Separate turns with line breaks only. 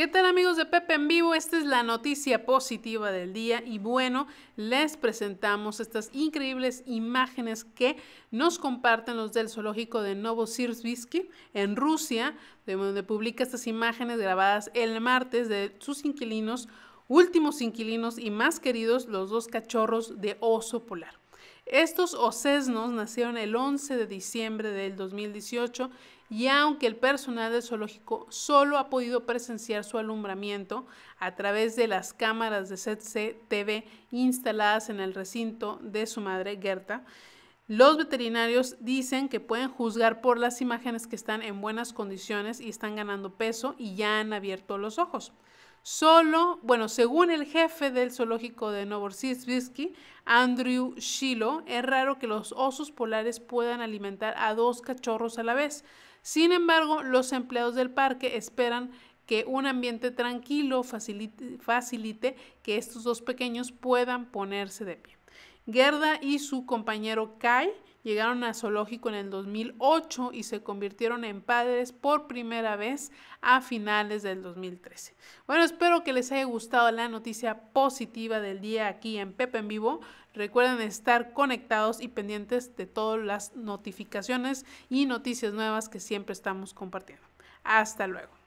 ¿Qué tal amigos de Pepe en Vivo? Esta es la noticia positiva del día y bueno, les presentamos estas increíbles imágenes que nos comparten los del zoológico de Novosibirsk en Rusia, de donde publica estas imágenes grabadas el martes de sus inquilinos, últimos inquilinos y más queridos, los dos cachorros de oso polar. Estos ocesnos nacieron el 11 de diciembre del 2018 y aunque el personal del zoológico solo ha podido presenciar su alumbramiento a través de las cámaras de CCTV instaladas en el recinto de su madre Gerta, los veterinarios dicen que pueden juzgar por las imágenes que están en buenas condiciones y están ganando peso y ya han abierto los ojos. Solo, bueno, según el jefe del zoológico de Novosibirsk, Andrew Shilo, es raro que los osos polares puedan alimentar a dos cachorros a la vez. Sin embargo, los empleados del parque esperan que un ambiente tranquilo facilite, facilite que estos dos pequeños puedan ponerse de pie. Gerda y su compañero Kai llegaron a Zoológico en el 2008 y se convirtieron en padres por primera vez a finales del 2013. Bueno, espero que les haya gustado la noticia positiva del día aquí en Pepe en Vivo. Recuerden estar conectados y pendientes de todas las notificaciones y noticias nuevas que siempre estamos compartiendo. Hasta luego.